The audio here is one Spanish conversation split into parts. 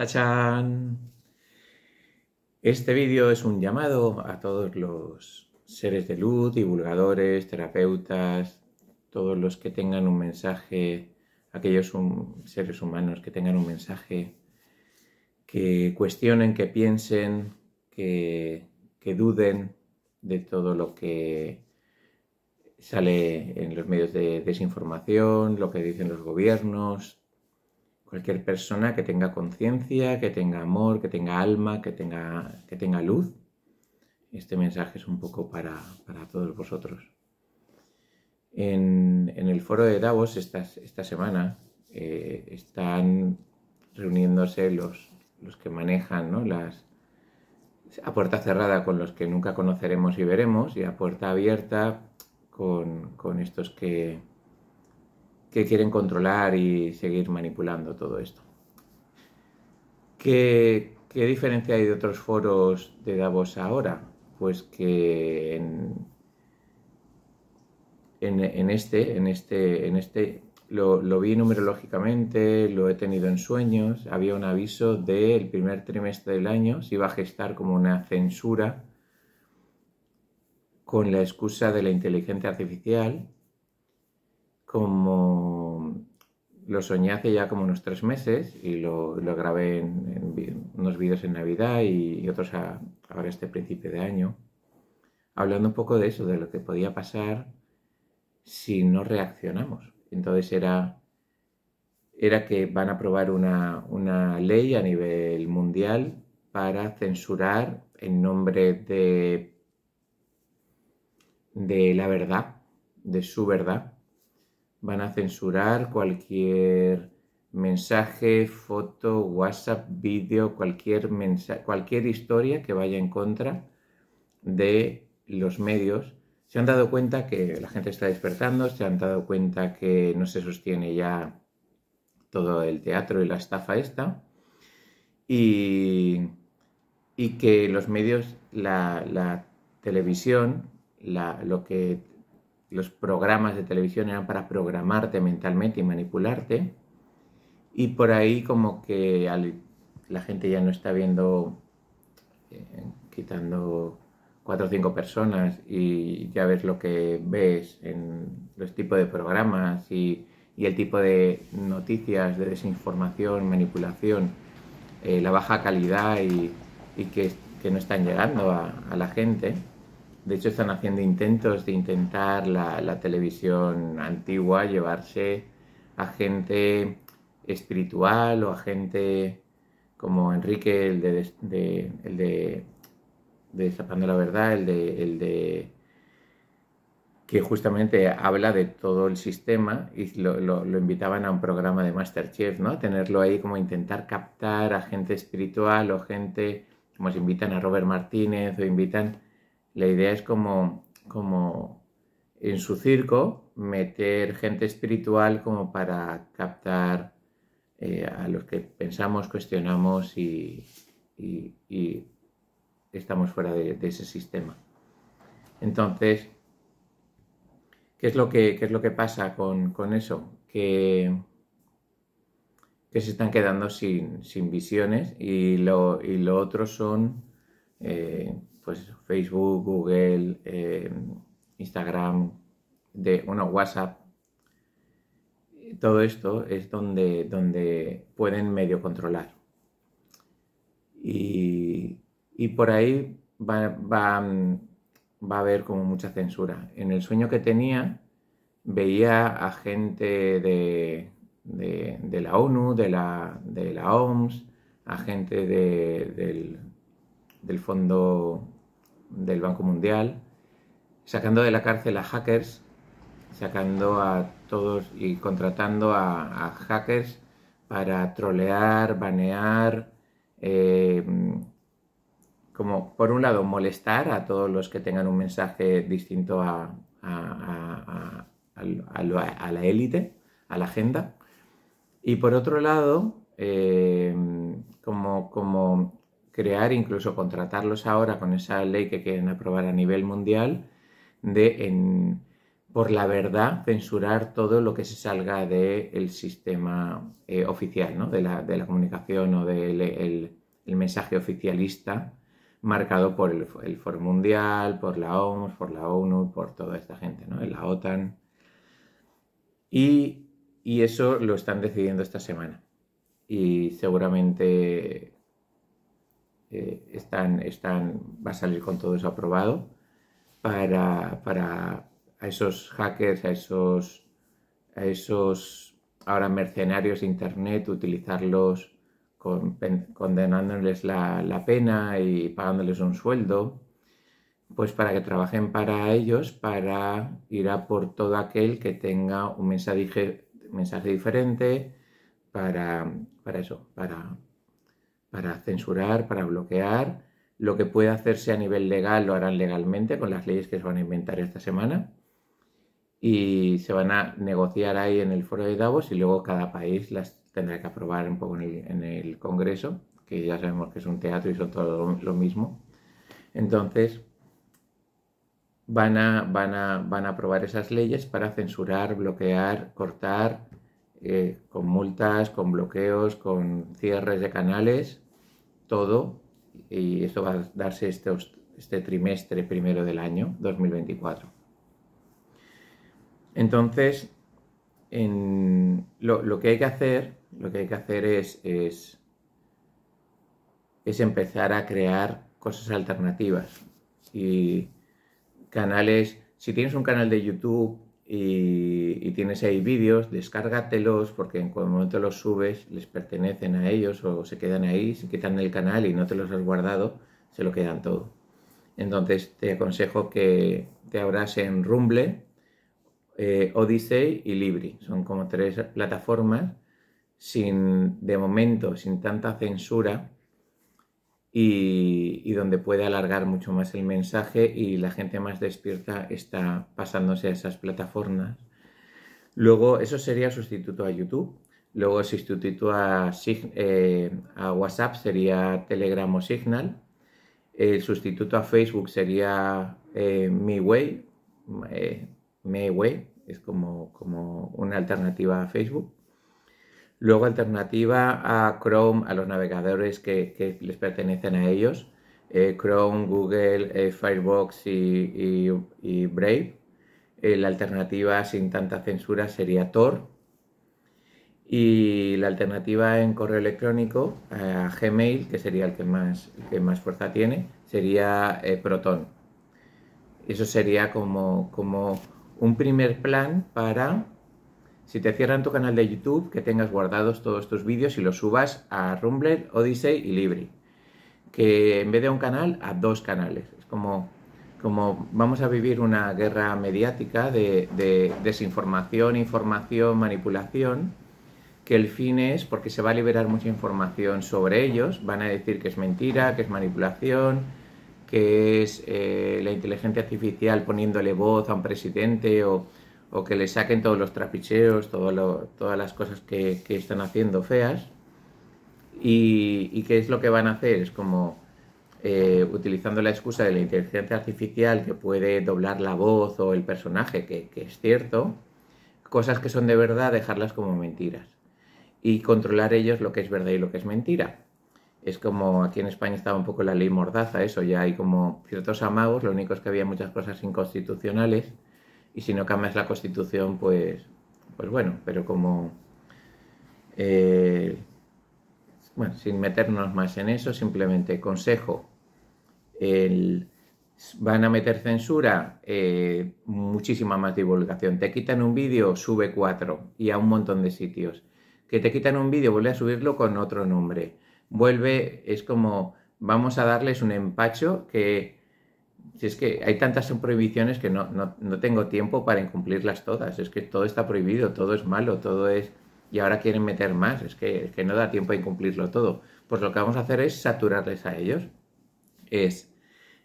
¡Tachán! Este vídeo es un llamado a todos los seres de luz, divulgadores, terapeutas, todos los que tengan un mensaje, aquellos seres humanos que tengan un mensaje, que cuestionen, que piensen, que duden de todo lo que sale en los medios de desinformación, lo que dicen los gobiernos, Cualquier persona que tenga conciencia, que tenga amor, que tenga alma, que tenga, que tenga luz. Este mensaje es un poco para, todos vosotros. En, el foro de Davos esta, esta semana eh, están reuniéndose los, los que manejan las, a puerta cerrada con los que nunca conoceremos y veremos y a puerta abierta con estos que, que quieren controlar y seguir manipulando todo esto. ¿Qué, diferencia hay de otros foros de Davos ahora? Pues que en, este, en este, en este lo, vi numerológicamente, lo he tenido en sueños, había un aviso del primer trimestre del año, se iba a gestar como una censura con la excusa de la inteligencia artificial como lo soñé hace ya como unos tres meses y lo, grabé en, unos vídeos en Navidad y, otros ahora este principio de año, hablando un poco de eso, de lo que podía pasar si no reaccionamos. Entonces era, era que van a aprobar una, una ley a nivel mundial para censurar en nombre de, de la verdad, de su verdad, van a censurar cualquier mensaje, foto, WhatsApp, vídeo, cualquier, cualquier historia que vaya en contra de los medios. Se han dado cuenta que la gente está despertando, se han dado cuenta que no se sostiene ya todo el teatro y la estafa esta, y, que los medios, la, televisión, lo que los programas de televisión eran para programarte mentalmente y manipularte. Y por ahí como que la gente ya no está viendo, eh, quitando cuatro o cinco personas y ya ves lo que ves en los tipos de programas y, el tipo de noticias de desinformación, manipulación, eh, la baja calidad y, que, no están llegando a la gente. De hecho, están haciendo intentos de intentar la, televisión antigua llevarse a gente espiritual o a gente como Enrique, el de, de, el de, la Verdad, el de, el de que justamente habla de todo el sistema y lo, lo, invitaban a un programa de Masterchef, ¿no? Tenerlo ahí como intentar captar a gente espiritual o gente, como se invitan a Robert Martínez o invitan la idea es como, como en su circo meter gente espiritual como para captar eh, a los que pensamos, cuestionamos y, estamos fuera de, ese sistema. Entonces, ¿qué es lo que, es lo que pasa con, eso? Que, que, se están quedando sin, visiones y lo, y otro son eh, pues Facebook, Google, em, Instagram, de, bueno, WhatsApp, todo esto es donde, donde pueden medio controlar. Y, por ahí va, va, a haber como mucha censura. En el sueño que tenía veía a gente de, la ONU, de la, de la OMS, a gente del, del Fondo del Banco Mundial, sacando de la cárcel a hackers, sacando a todos y contratando a, hackers para trolear, banear, eh, como por un lado molestar a todos los que tengan un mensaje distinto a, la élite, a la agenda, y por otro lado, eh, como, como crear, incluso contratarlos ahora con esa ley que quieren aprobar a nivel mundial, de por la verdad censurar todo lo que se salga del sistema eh, oficial, de, la, comunicación o del el, mensaje oficialista marcado por el, Foro Mundial, por la OMS, por la ONU, por toda esta gente, ¿no? la OTAN. Y, y eso lo están decidiendo esta semana. Y seguramente eh, están, están, va a salir con todo eso aprobado para, para a esos hackers, a esos, a esos ahora mercenarios de Internet, utilizarlos condenándoles la, pena y pagándoles un sueldo, pues para que trabajen para ellos, para ir a por todo aquel que tenga un mensaje, mensaje diferente, para, para eso, para, para censurar, para bloquear. Lo que puede hacerse a nivel legal lo harán legalmente con las leyes que se van a inventar esta semana y se van a negociar ahí en el foro de Davos y luego cada país las tendrá que aprobar un poco en el, Congreso, que ya sabemos que es un teatro y son todo lo, mismo. Entonces, van a, van, a, van a aprobar esas leyes para censurar, bloquear, cortar eh, con multas, con bloqueos, con cierres de canales, todo. Y esto va a darse este, este trimestre primero del año 2024. Entonces, lo, que hay que hacer, lo que hay que hacer es, es, es empezar a crear cosas alternativas y canales. Si tienes un canal de YouTube y y tienes ahí vídeos, descárgatelos porque en cuanto momento los subes, les pertenecen a ellos o se quedan ahí, se quitan el canal y no te los has guardado, se lo quedan todo. Entonces te aconsejo que te abras en Rumble, eh, Odyssey y Libri. Son como tres plataformas sin, de momento, sin tanta censura y, y, donde puede alargar mucho más el mensaje y la gente más despierta está pasándose a esas plataformas Luego, eso sería sustituto a YouTube. Luego, sustituto eh, a, WhatsApp sería Telegram o Signal. El sustituto a Facebook sería eh, MiWay. Eh, es como, una alternativa a Facebook. Luego, alternativa a Chrome, a los navegadores que, les pertenecen a ellos. Eh, Chrome, Google, Firefox y Brave. Eh, la alternativa sin tanta censura sería Tor. Y la alternativa en correo electrónico eh, a Gmail, que sería el que más, más fuerza tiene, sería eh, Proton. Eso sería como, como un primer plan para, si te cierran tu canal de YouTube, que tengas guardados todos tus vídeos y los subas a Rumble, Odyssey y Libri. Que en vez de un canal, a dos canales. Es como como vamos a vivir una guerra mediática de, desinformación, información, manipulación, que el fin es, porque se va a liberar mucha información sobre ellos, van a decir que es mentira, que es manipulación, que es eh, la inteligencia artificial poniéndole voz a un presidente o, que le saquen todos los trapicheos, todas las cosas que, están haciendo feas. Y, y es lo que van a hacer, es como eh, utilizando la excusa de la inteligencia artificial que puede doblar la voz o el personaje, que, es cierto, cosas que son de verdad, dejarlas como mentiras y controlar ellos lo que es verdad y lo que es mentira. Es como aquí en España estaba un poco la ley mordaza, eso ya hay como ciertos amagos, lo único es que había muchas cosas inconstitucionales y si no cambias la constitución, pues, pues bueno, pero como... Eh, bueno, sin meternos más en eso, simplemente consejo, van a meter censura, eh, muchísima más divulgación. Te quitan un vídeo, sube cuatro y a un montón de sitios. Que te quitan un vídeo, vuelve a subirlo con otro nombre. Vuelve, es como, vamos a darles un empacho que, si es que hay tantas prohibiciones que no, tengo tiempo para incumplirlas todas. Es que todo está prohibido, todo es malo, todo es y ahora quieren meter más, es que, es que, no da tiempo a incumplirlo todo. Pues lo que vamos a hacer es saturarles a ellos. Es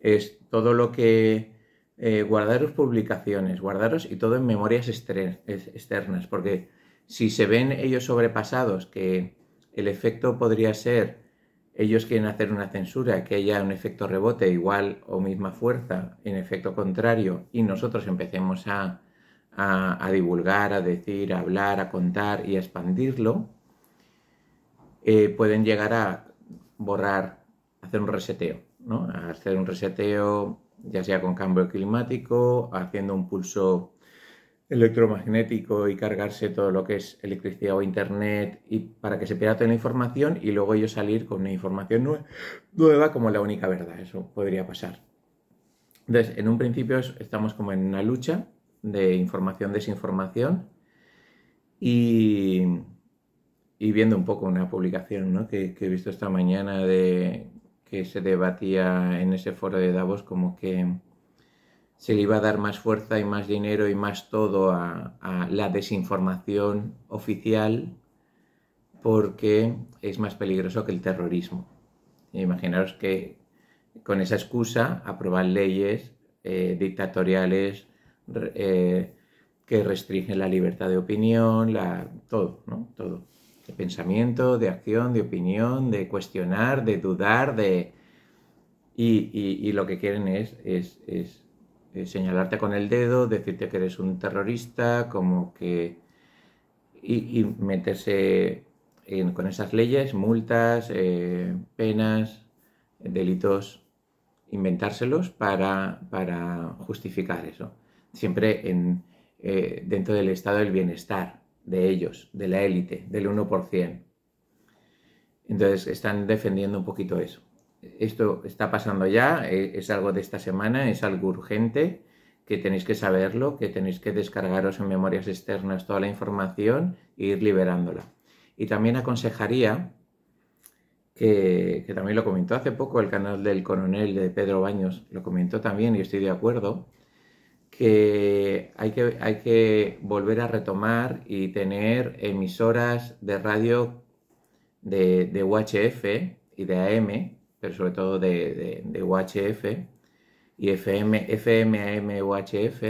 es todo lo que eh, guardaros publicaciones, guardaros y todo en memorias externas, porque si se ven ellos sobrepasados, que el efecto podría ser, ellos quieren hacer una censura, que haya un efecto rebote igual o misma fuerza, en efecto contrario, y nosotros empecemos a, divulgar, a decir, a hablar, a contar y a expandirlo, eh, pueden llegar a borrar, hacer un reseteo hacer un reseteo, ya sea con cambio climático, haciendo un pulso electromagnético y cargarse todo lo que es electricidad o internet y para que se pierda toda la información y luego ellos salir con una información nueva como la única verdad. Eso podría pasar. Entonces, en un principio estamos como en una lucha de información-desinformación y, y, viendo un poco una publicación que, he visto esta mañana de que se debatía en ese foro de Davos como que se le iba a dar más fuerza y más dinero y más todo a, la desinformación oficial porque es más peligroso que el terrorismo. Imaginaros que con esa excusa aprobar leyes eh, dictatoriales eh, que restringen la libertad de opinión, la, todo, ¿no? Todo de pensamiento, de acción, de opinión, de cuestionar, de dudar, de... Y, lo que quieren es, es, señalarte con el dedo, decirte que eres un terrorista, como que... Y, meterse con esas leyes, multas, eh, penas, delitos, inventárselos para, para justificar eso. Siempre en, eh, dentro del estado del bienestar, de ellos, de la élite, del 1%. Entonces están defendiendo un poquito eso. Esto está pasando ya, e, es algo de esta semana, es algo urgente, que tenéis que saberlo, que tenéis que descargaros en memorias externas toda la información e ir liberándola. Y también aconsejaría, que, que también lo comentó hace poco el canal del coronel de Pedro Baños, lo comentó también y estoy de acuerdo, que hay que, volver a retomar y tener emisoras de radio de, UHF y de AM, pero sobre todo de, UHF y FM, FM, AM, UHF.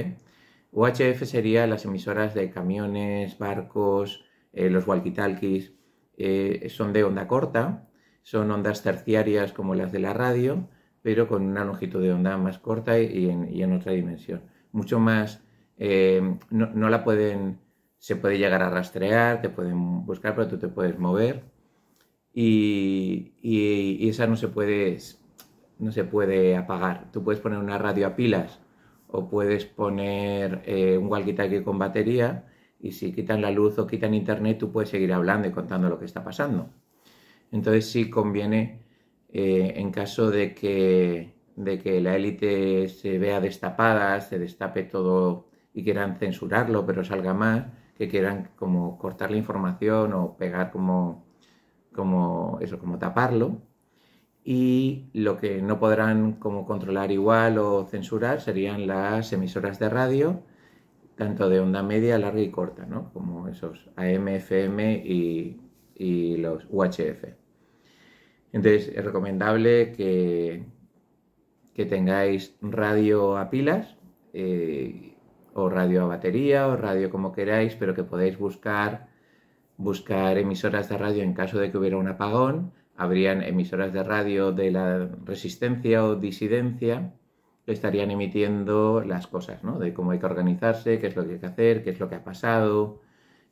UHF serían las emisoras de camiones, barcos, eh, los walkie-talkies, eh, son de onda corta, son ondas terciarias como las de la radio, pero con una longitud de onda más corta y en otra dimensión mucho más, eh, no, la pueden, se puede llegar a rastrear, te pueden buscar, pero tú te puedes mover y, esa no se puede, no se puede apagar. Tú puedes poner una radio a pilas o puedes poner eh, un walkie-talkie con batería y si quitan la luz o quitan internet, tú puedes seguir hablando y contando lo que está pasando. Entonces sí conviene, eh, en caso de que de que la élite se vea destapada, se destape todo y quieran censurarlo, pero salga más, que quieran como cortar la información o pegar como, como eso, como taparlo. Y lo que no podrán como controlar igual o censurar serían las emisoras de radio, tanto de onda media, larga y corta, ¿no? Como esos AM, FM y, y los UHF. Entonces es recomendable que, que tengáis radio a pilas eh, o radio a batería o radio como queráis, pero que podéis buscar, buscar emisoras de radio en caso de que hubiera un apagón. Habrían emisoras de radio de la resistencia o disidencia que estarían emitiendo las cosas, ¿no? De cómo hay que organizarse, qué es lo que hay que hacer, qué es lo que ha pasado,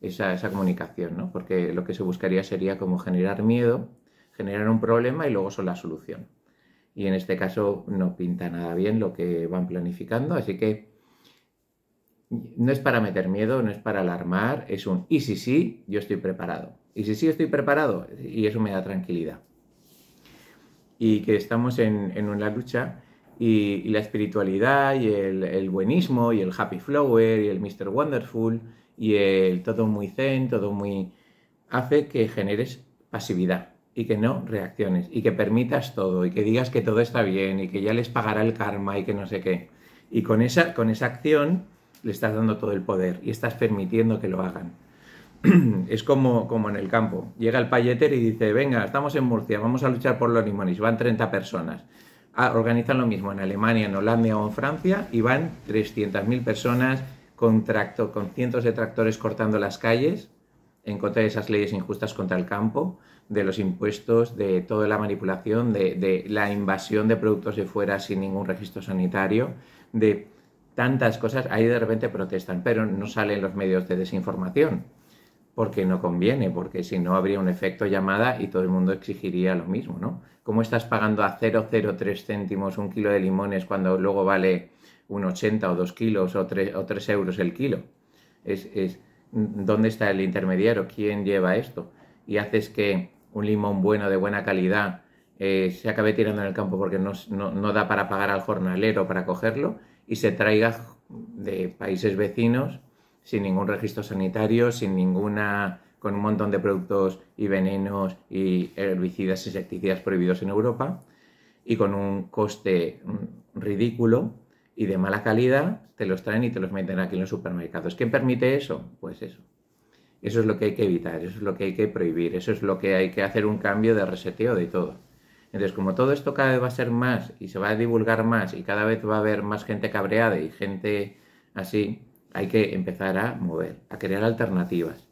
esa, esa comunicación, ¿no? Porque lo que se buscaría sería como generar miedo, generar un problema y luego son la solución y en este caso no pinta nada bien lo que van planificando, así que no es para meter miedo, no es para alarmar, es un y si sí, yo estoy preparado. Y si sí, estoy preparado, y eso me da tranquilidad. Y que estamos en, una lucha y, la espiritualidad y el, el, buenismo y el happy flower y el Mr. Wonderful y el todo muy zen, todo muy... hace que generes pasividad, y que no reacciones y que permitas todo y que digas que todo está bien y que ya les pagará el karma y que no sé qué. Y con esa, con esa acción le estás dando todo el poder y estás permitiendo que lo hagan. es como, como en el campo. Llega el payeter y dice, venga, estamos en Murcia, vamos a luchar por los limones. Van 30 personas. Ah, organizan lo mismo en Alemania, en Holanda o en Francia y van 300.000 personas con, con cientos de tractores cortando las calles en contra de esas leyes injustas contra el campo, de los impuestos, de toda la manipulación, de, la invasión de productos de fuera sin ningún registro sanitario, de tantas cosas, ahí de repente protestan, pero no salen los medios de desinformación, porque no conviene, porque si no habría un efecto llamada y todo el mundo exigiría lo mismo, ¿no? ¿Cómo estás pagando a 0,03 céntimos un kilo de limones cuando luego vale un 80 o 2 kilos o 3, o euros el kilo? es, dónde está el intermediario, quién lleva esto, y haces que un limón bueno, de buena calidad, eh, se acabe tirando en el campo porque no, da para pagar al jornalero para cogerlo y se traiga de países vecinos sin ningún registro sanitario, sin ninguna con un montón de productos y venenos y herbicidas, y insecticidas prohibidos en Europa y con un coste mm, ridículo y de mala calidad, te los traen y te los meten aquí en los supermercados. ¿Quién permite eso? Pues eso. Eso es lo que hay que evitar, eso es lo que hay que prohibir, eso es lo que hay que hacer un cambio de reseteo de todo. Entonces, como todo esto cada vez va a ser más y se va a divulgar más y cada vez va a haber más gente cabreada y gente así, hay que empezar a mover, a crear alternativas,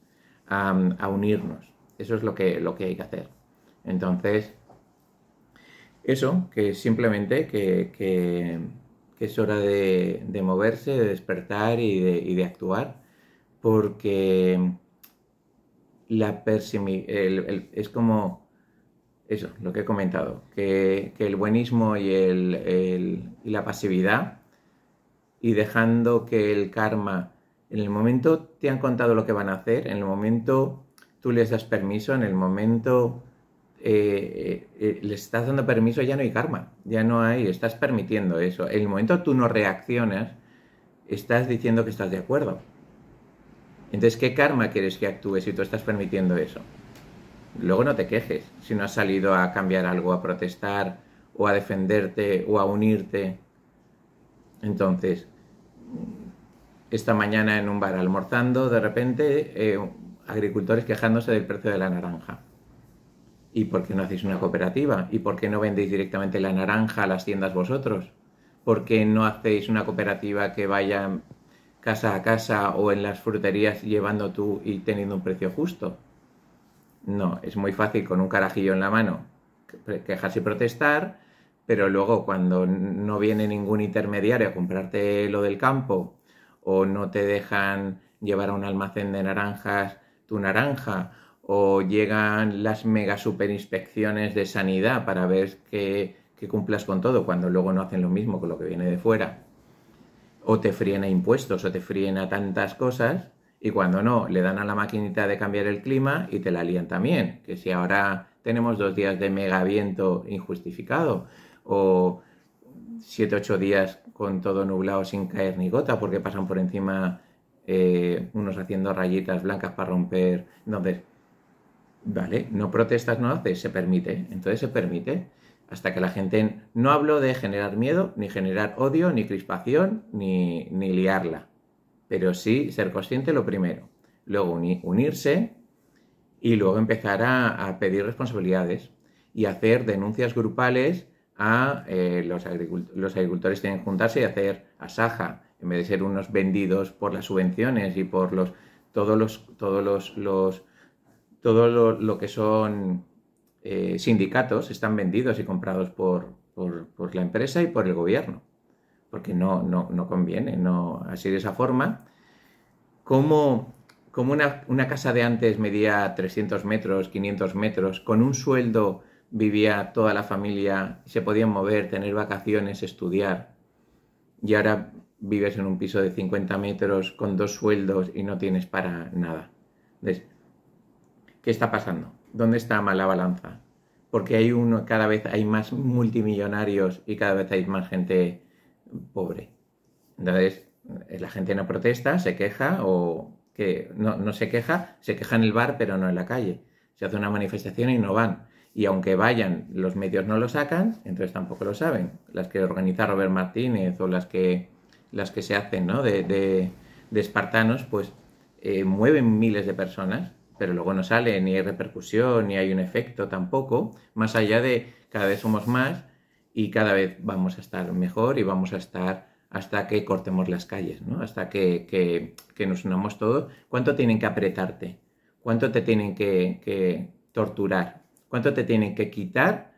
a, unirnos. Eso es lo que, lo que hay que hacer. Entonces, eso, que simplemente que es hora de, moverse, de despertar y de, actuar, porque la es como eso, lo que he comentado, que, el buenismo y, y la pasividad, y dejando que el karma, en el momento te han contado lo que van a hacer, en el momento tú les das permiso, en el momento eh, eh, le estás dando permiso, ya no hay karma, ya no hay, estás permitiendo eso. En el momento tú no reaccionas, estás diciendo que estás de acuerdo. Entonces, ¿qué karma quieres que actúe si tú estás permitiendo eso? Luego no te quejes si no has salido a cambiar algo, a protestar o a defenderte o a unirte. Entonces, esta mañana en un bar almorzando, de repente, eh, agricultores quejándose del precio de la naranja. ¿Y por qué no hacéis una cooperativa? ¿Y por qué no vendéis directamente la naranja a las tiendas vosotros? ¿Por qué no hacéis una cooperativa que vaya casa a casa o en las fruterías llevando tú y teniendo un precio justo? No, es muy fácil con un carajillo en la mano quejarse y protestar, pero luego cuando no viene ningún intermediario a comprarte lo del campo o no te dejan llevar a un almacén de naranjas tu naranja o llegan las mega superinspecciones de sanidad para ver que, cumplas con todo, cuando luego no hacen lo mismo con lo que viene de fuera, o te fríen a impuestos, o te fríen a tantas cosas, y cuando no, le dan a la maquinita de cambiar el clima y te la lían también, que si ahora tenemos dos días de mega viento injustificado, o siete, ocho días con todo nublado sin caer ni gota, porque pasan por encima eh, unos haciendo rayitas blancas para romper, entonces... Vale, no protestas, no haces, se permite. Entonces se permite hasta que la gente... No hablo de generar miedo, ni generar odio, ni crispación, ni, liarla. Pero sí ser consciente lo primero. Luego unirse y luego empezar a, pedir responsabilidades y hacer denuncias grupales a eh, los, agricultores los agricultores tienen que juntarse y hacer asaja, en vez de ser unos vendidos por las subvenciones y por los todos los todos los todo lo, que son eh, sindicatos están vendidos y comprados por, la empresa y por el gobierno, porque no, no, conviene, no, así de esa forma. Como, como una, una, casa de antes medía 300 metros, 500 metros, con un sueldo vivía toda la familia, se podían mover, tener vacaciones, estudiar, y ahora vives en un piso de 50 metros con dos sueldos y no tienes para nada. ¿Qué está pasando? ¿Dónde está la balanza? Porque hay uno, cada vez hay más multimillonarios y cada vez hay más gente pobre. Entonces, eh, la gente no protesta, se queja o que no, se queja, se queja en el bar pero no en la calle. Se hace una manifestación y no van. Y aunque vayan, los medios no lo sacan, entonces tampoco lo saben. Las que organiza Robert Martínez o las que, las que se hacen de, espartanos, pues eh, mueven miles de personas pero luego no sale, ni hay repercusión, ni hay un efecto tampoco, más allá de cada vez somos más y cada vez vamos a estar mejor y vamos a estar hasta que cortemos las calles, ¿no? hasta que, que, nos unamos todos. ¿Cuánto tienen que apretarte? ¿Cuánto te tienen que, torturar? ¿Cuánto te tienen que quitar?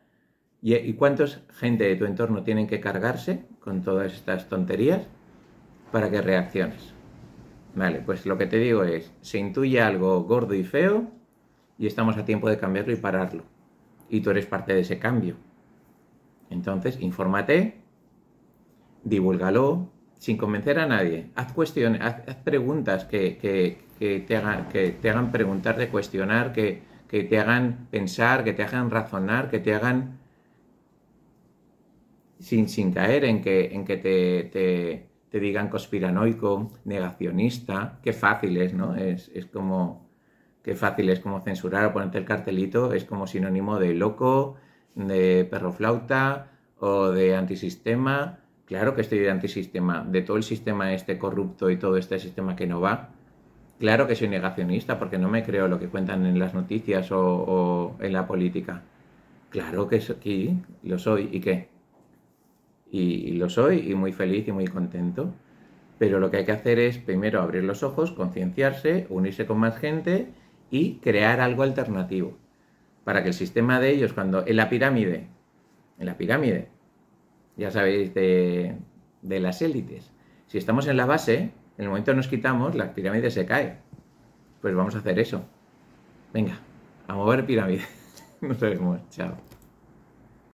¿Y, y cuántos gente de tu entorno tienen que cargarse con todas estas tonterías para que reacciones? Vale, pues lo que te digo es, se intuye algo gordo y feo y estamos a tiempo de cambiarlo y pararlo. Y tú eres parte de ese cambio. Entonces, infórmate, divúlgalo, sin convencer a nadie. Haz cuestiones, haz, preguntas que, que, que, te hagan, que te hagan de cuestionar, que, que te hagan pensar, que te hagan razonar, que te hagan sin, sin caer en que, en que te, digan conspiranoico, negacionista, qué fácil es, ¿no? Es, como, qué fácil es como censurar o ponerte el cartelito, es como sinónimo de loco, de perroflauta o de antisistema. Claro que estoy de antisistema, de todo el sistema este corrupto y todo este sistema que no va. Claro que soy negacionista porque no me creo lo que cuentan en las noticias o, en la política. Claro que, aquí lo soy y qué y, lo soy y muy feliz y muy contento. Pero lo que hay que hacer es primero abrir los ojos, concienciarse, unirse con más gente y crear algo alternativo para que el sistema de ellos, cuando en la pirámide, en la pirámide, ya sabéis, de, de, las élites, si estamos en la base, en el momento que nos quitamos, la pirámide se cae. Pues vamos a hacer eso. Venga, a mover pirámide. nos vemos, chao.